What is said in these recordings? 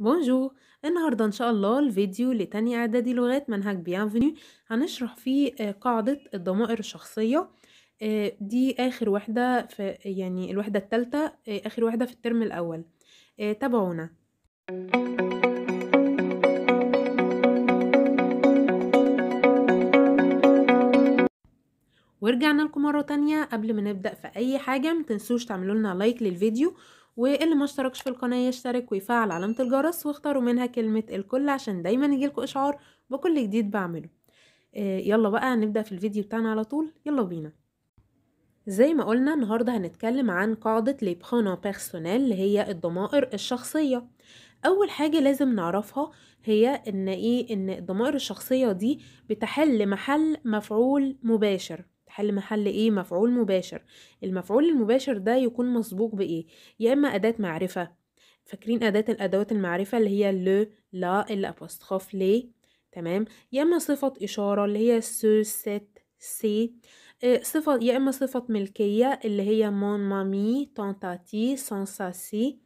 بونجور النهاردة ان شاء الله الفيديو لتاني اعدادي لغات منهج بيانفينيو هنشرح فيه آه، قاعدة الضمائر الشخصية آه، دي اخر واحدة في يعني الوحدة التالتة آه، اخر واحدة في الترم الاول تابعونا ورجعنا لكم مرة تانية قبل ما نبدأ في أي حاجة متنسوش تعملوا لنا لايك للفيديو واللي ما اشتركش في القناة يشترك ويفعل علامة الجرس واختاروا منها كلمة الكل عشان دايما يجيلكوا إشعار بكل جديد بعمله آه، يلا بقى نبدأ في الفيديو بتاعنا على طول يلا بينا زي ما قلنا النهاردة هنتكلم عن قاعدة لي برونو بيرسونيل اللي هي الضمائر الشخصية أول حاجة لازم نعرفها هي إن إيه إن الضمائر الشخصية دي بتحل محل مفعول مباشر حل محل ايه مفعول مباشر المفعول المباشر ده يكون مسبوق بايه يا اما اداه معرفه فاكرين اداه الادوات المعرفه اللي هي لو لا الابوستخاف ليه تمام يا اما صفه اشاره اللي هي سو ست سي آه، صفة يا إما صفة ملكية اللي هي مون مامي تانتاتي سانساسي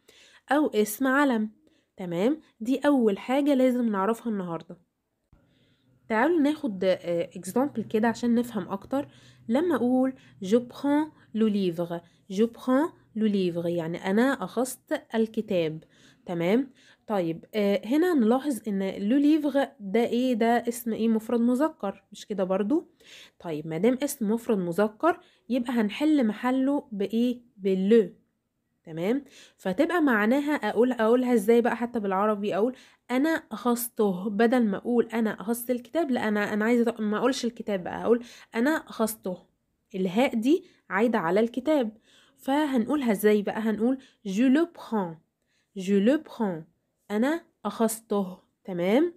أو اسم علم تمام دي أول حاجة لازم نعرفها النهاردة تعالوا ناخد اكزامبل آه، كده عشان نفهم أكتر لما أقول je prends le livre je prends le livre يعني أنا أخذت الكتاب تمام طيب آه هنا نلاحظ ان لو ليفغ ده ايه ده اسم ايه مفرد مذكر مش كده برضو طيب مادام اسم مفرد مذكر يبقى هنحل محله بايه باللو تمام فتبقى معناها اقول اقولها ازاي بقى حتى بالعربي اقول انا خصته بدل ما اقول انا خصت الكتاب لا انا انا عايزه ما اقولش الكتاب بقى اقول انا خصته الهاء دي عايده على الكتاب فهنقولها ازاي بقى هنقول جو لو بران جو لو بران انا اخصته تمام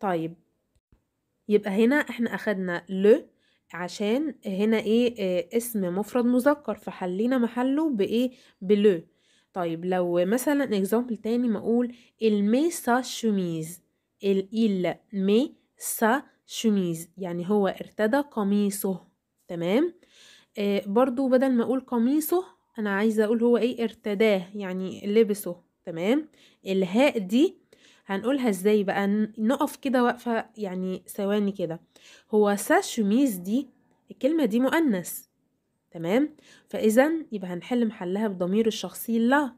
طيب يبقى هنا احنا اخدنا لو عشان هنا إيه آه، اسم مفرد مذكر فحلينا محله بايه بلو طيب لو مثلا اكزامبل تاني ما اقول المي سا شوميز ال إيه مي سا شوميز يعني هو ارتدى قميصه تمام آه برضو بدل ما اقول قميصه انا عايزه اقول هو ايه ارتداه يعني لبسه تمام الهاء دي هنقولها ازاي بقى نقف كده واقفه يعني ثواني كده هو سا شوميز دي الكلمه دي مؤنث تمام فاذا يبقى هنحل محلها بضمير الشخصي لا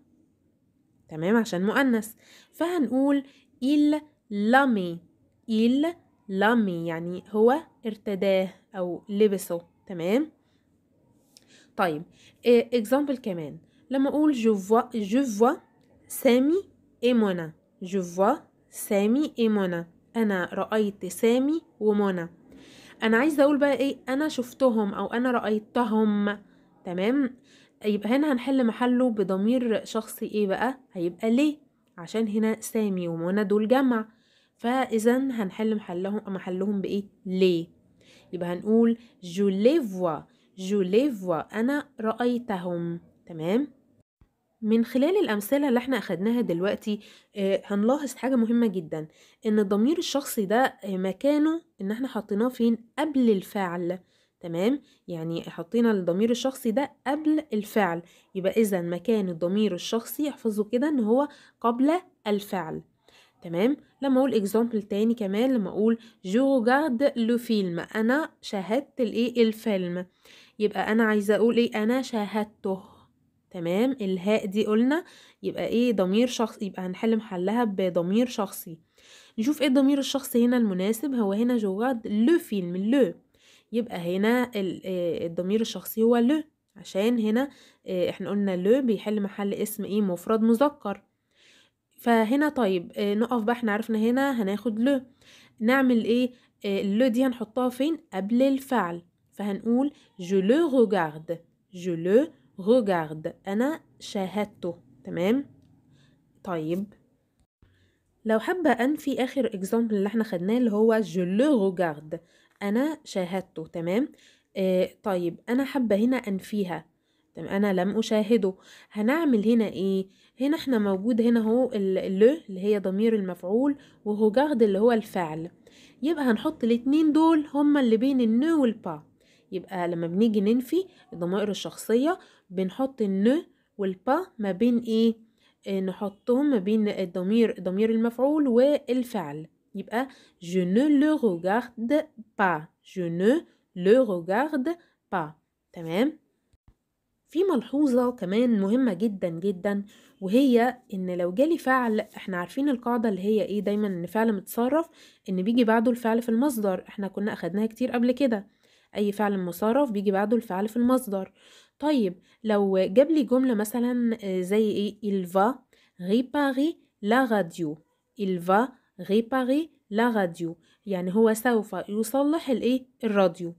تمام عشان مؤنث فهنقول il لامي il لامي يعني هو ارتداه او لبسه تمام طيب اكزامبل آه، كمان لما اقول je vois سامي اي منى سامي اي انا رايت سامي ومنى انا عايزه اقول بقى ايه انا شفتهم او انا رايتهم تمام يبقى هنا هنحل محله بضمير شخصي ايه بقى هيبقى ليه عشان هنا سامي ومنى دول جمع فاذا هنحل محلهم محلهم بايه ليه يبقى هنقول جوليفوا جوليفوا انا رايتهم تمام من خلال الأمثلة اللي احنا أخدناها دلوقتي آه، هنلاحظ حاجة مهمة جدا إن الضمير الشخصي ده آه، مكانه إن احنا حطيناه فين قبل الفعل تمام يعني حطينا الضمير الشخصي ده قبل الفعل يبقى إذا مكان الضمير الشخصي احفظه كده إن هو قبل الفعل تمام لما اقول اكزامبل تاني كمان لما اقول جو غارد لو فيلم انا شاهدت الايه الفيلم يبقى انا عايزه اقول ايه انا شاهدته تمام الهاء دي قلنا يبقى ايه ضمير شخص يبقى هنحل محلها بضمير شخصي نشوف ايه الضمير الشخصي هنا المناسب هو هنا جواد لو فيلم لو يبقى هنا آه، الضمير الشخصي هو لو عشان هنا آه، احنا قلنا لو بيحل محل اسم ايه مفرد مذكر فهنا طيب آه، نقف بقى احنا عرفنا هنا هناخد لو نعمل ايه لو دي هنحطها فين قبل الفعل فهنقول جو لو regarde جو لو غوغارد أنا شاهدته تمام طيب لو حابة أنفي آخر إكزامبل اللي احنا خدناه اللي هو je le regarde أنا شاهدته تمام آه طيب أنا حابة هنا أنفيها تمام انا لم اشاهده هنعمل هنا ايه هنا احنا موجود هنا اهو لو اللي هي ضمير المفعول وغوغارد اللي هو الفعل يبقى هنحط الاتنين دول هما اللي بين النو والبا يبقى لما بنيجي ننفي الضمائر الشخصية بنحط الن والبا ما بين ايه آه، نحطهم ما بين الضمير ضمير المفعول والفعل يبقى je ne le regarde pas je ne le regarde pas تمام في ملحوظة كمان مهمة جدا جدا وهي ان لو جالي فعل احنا عارفين القاعدة اللي هي ايه دايما ان فعل متصرف ان بيجي بعده الفعل في المصدر احنا كنا اخدناها كتير قبل كده اي فعل مصرف بيجي بعده الفعل في المصدر طيب لو جاب لي جمله مثلا آه، زي ايه il va réparer la radio il va réparer la radio يعني هو سوف يصلح الايه الراديو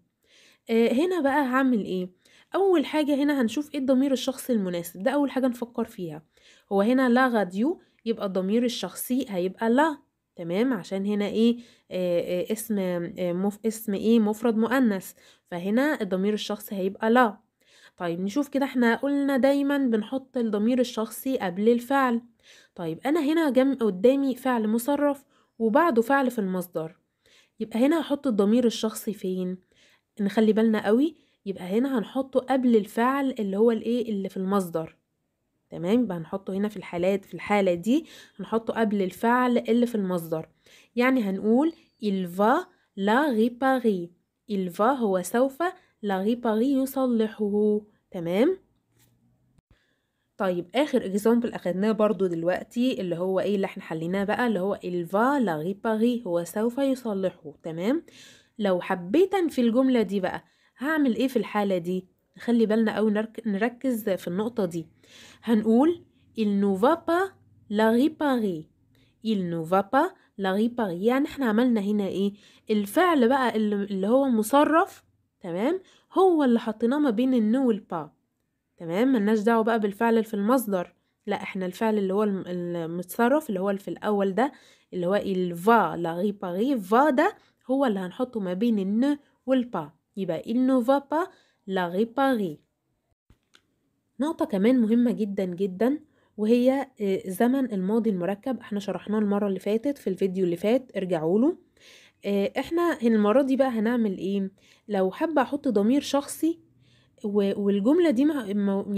آه هنا بقى هعمل ايه اول حاجه هنا هنشوف ايه الضمير الشخصي المناسب ده اول حاجه نفكر فيها هو هنا لا غاديو يبقى الضمير الشخصي هيبقى لا تمام عشان هنا ايه آه آه اسم آه مف اسم ايه مفرد مؤنث فهنا الضمير الشخصي هيبقى لا طيب نشوف كده احنا قلنا دايما بنحط الضمير الشخصي قبل الفعل طيب انا هنا جم قدامي فعل مصرف وبعده فعل في المصدر يبقى هنا هحط الضمير الشخصي فين نخلي بالنا قوي يبقى هنا هنحطه قبل الفعل اللي هو الايه اللي في المصدر تمام هنحطه هنا في الحالات في الحالة دي هنحطه قبل الفعل اللي في المصدر يعني هنقول il va la réparer il va هو سوف la réparer يصلحه تمام طيب اخر اكزامبل اخدناه برضو دلوقتي اللي هو ايه اللي احنا حليناه بقى اللي هو il va la réparer هو سوف يصلحه تمام لو حبيت في الجملة دي بقى هعمل ايه في الحالة دي نخلي بالنا أو نركز في النقطة دي هنقول il ne va pas la réparer il ne va pas la réparer يعني احنا عملنا هنا ايه الفعل بقى اللي هو مصرف تمام هو اللي حطيناه ما بين النو والبا تمام ملناش دعوه بقى بالفعل اللي في المصدر لا احنا الفعل اللي هو المتصرف اللي هو في الاول ده اللي هو الفا لا ريباري فا ده هو اللي هنحطه ما بين الن والبا يبقى il ne va pas لا ريباري نقطة كمان مهمة جدا جدا وهي آه، زمن الماضي المركب احنا شرحناه المرة اللي فاتت في الفيديو اللي فات ارجعوا له آه، احنا المرة دي بقى هنعمل ايه لو حابة احط ضمير شخصي والجملة دي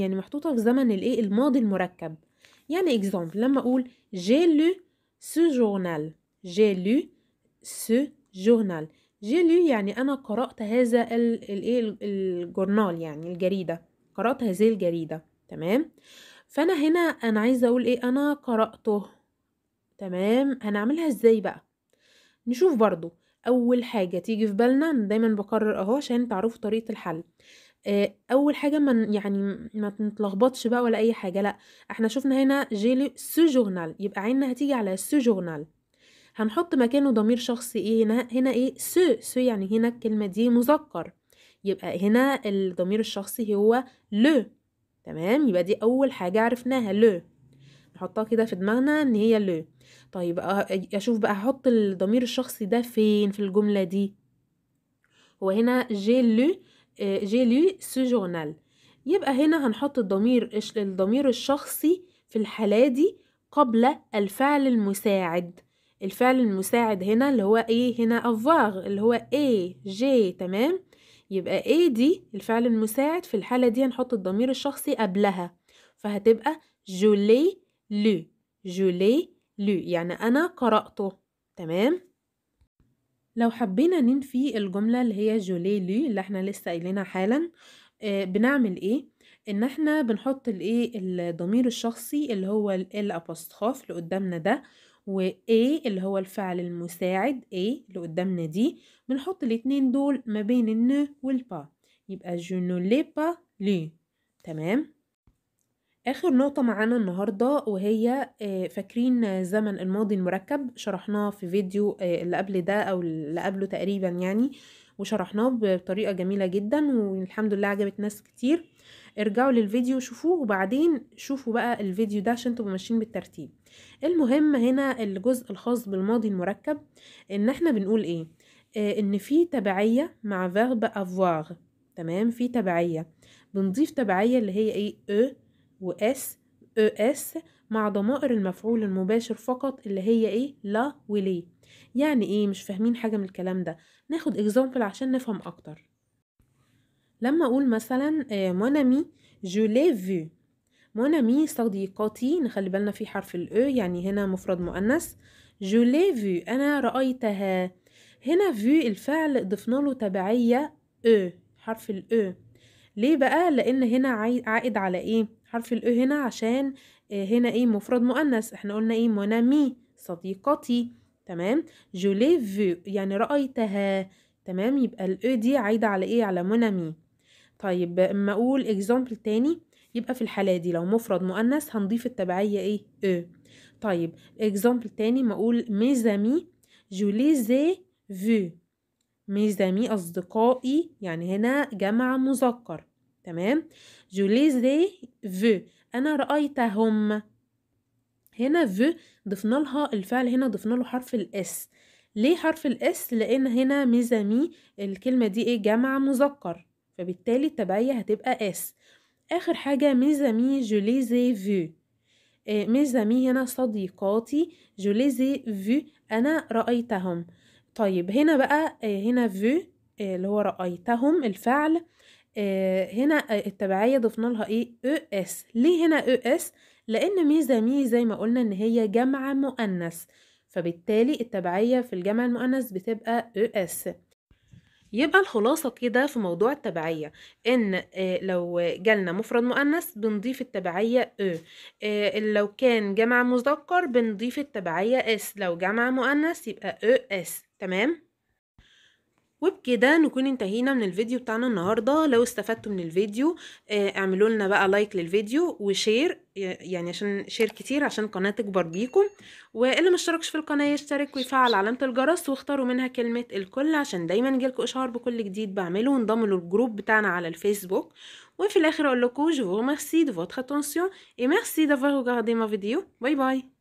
يعني محطوطة في زمن الايه الماضي المركب يعني اكزامبل لما اقول جي لو سو جورنال جي لو سو جورنال جيلي يعني أنا قرأت هذا الإيه الجورنال يعني الجريدة قرأت هذه الجريدة تمام فأنا هنا أنا عايزة أقول إيه أنا قرأته تمام هنعملها إزاي بقى نشوف برضو أول حاجة تيجي في بالنا دايما بكرر أهو عشان تعرفوا طريقة الحل آه، اول حاجه ما يعني ما نتلخبطش بقى ولا اي حاجه لا احنا شفنا هنا جيلي سو جورنال يبقى عيننا هتيجي على سو جورنال هنحط مكانه ضمير شخصي ايه هنا هنا ايه سو سو يعني هنا الكلمه دي مذكر يبقى هنا الضمير الشخصي هو لو تمام يبقى دي اول حاجه عرفناها لو نحطها كده في دماغنا ان هي لو طيب أه، اشوف بقى هحط الضمير الشخصي ده فين في الجمله دي هو هنا جي لو جي لو سو جورنال يبقى هنا هنحط الضمير الضمير الشخصي في الحاله دي قبل الفعل المساعد الفعل المساعد هنا اللي هو ايه هنا افواغ اللي هو اي جي تمام يبقى ايه دي الفعل المساعد في الحالة دي هنحط الضمير الشخصي قبلها فهتبقى جولي لو جولي لو يعني أنا قرأته تمام لو حبينا ننفي الجملة اللي هي جولي لو اللي احنا لسه قايلينها حالا آه بنعمل ايه ان احنا بنحط الايه الضمير الشخصي اللي هو الابوستخاف اللي قدامنا ده و A اللي هو الفعل المساعد A اللي قدامنا دي بنحط الاتنين دول ما بين الن والبا يبقى je ne l'ai pas lu تمام آخر نقطة معانا النهاردة وهي آه، فاكرين زمن الماضي المركب شرحناه في فيديو آه، اللي قبل ده أو اللي قبله تقريبا يعني وشرحناه بطريقة جميلة جدا والحمد لله عجبت ناس كتير ارجعوا للفيديو شوفوه وبعدين شوفوا بقى الفيديو ده عشان تبقوا ماشيين بالترتيب المهم هنا الجزء الخاص بالماضي المركب ان احنا بنقول ايه آه ان في تبعية مع verb avoir تمام في تبعية بنضيف تبعية اللي هي ايه e و s e مع ضمائر المفعول المباشر فقط اللي هي ايه لا ولي يعني ايه مش فاهمين حاجة من الكلام ده ناخد اكزامبل عشان نفهم اكتر لما أقول مثلا مون أمي جو لي فيو أمي صديقتي نخلي بالنا في حرف الأو يعني هنا مفرد مؤنث جو لي فيو أنا رأيتها هنا فيو الفعل ضفنا له تبعية أو حرف الأو ليه بقى لأن هنا عائد على إيه حرف الأو هنا عشان هنا إيه مفرد مؤنث إحنا قلنا إيه مون أمي صديقتي تمام جو لي فيو يعني رأيتها تمام يبقى الأو دي عايدة على إيه على مونامي طيب اما اقول اكزامبل تاني يبقى في الحالة دي لو مفرد مؤنث هنضيف التبعية ايه او طيب اكزامبل تاني ما اقول ميزامي جو ليزي فو ميزامي اصدقائي يعني هنا جمع مذكر تمام جو ليزي فو انا رأيتهم هنا في ضفنا لها الفعل هنا ضفنا له حرف الاس ليه حرف الاس لان هنا ميزامي الكلمه دي ايه جمع مذكر فبالتالي التبعية هتبقى اس آخر حاجة ميزامي جوليزي فيو ميزامي هنا صديقاتي جوليزي فيو أنا رأيتهم طيب هنا بقى آه، هنا فيو آه، اللي هو رأيتهم الفعل آه، هنا التبعية ضفنا لها ايه او e اس ليه هنا او e اس لان ميزامي زي ما قلنا ان هي جمع مؤنث فبالتالي التبعية في الجمع المؤنث بتبقى او e اس يبقى الخلاصة كده في موضوع التبعية ان لو جالنا مفرد مؤنث بنضيف التبعية أ لو كان جمع مذكر بنضيف التبعية اس لو جمع مؤنث يبقى أ اس تمام وبكده نكون انتهينا من الفيديو بتاعنا النهاردة لو استفدتوا من الفيديو آه، اعملوا لنا بقى لايك للفيديو وشير يعني عشان شير كتير عشان القناة تكبر بيكم واللي مشتركش في القناة يشترك ويفعل علامة الجرس واختاروا منها كلمة الكل عشان دايما يجيلكوا اشهار بكل جديد بعمله وانضموا للجروب بتاعنا على الفيسبوك وفي الاخر اقول لكم جو vous دو فوتر votre اي et merci d'avoir regardé باي باي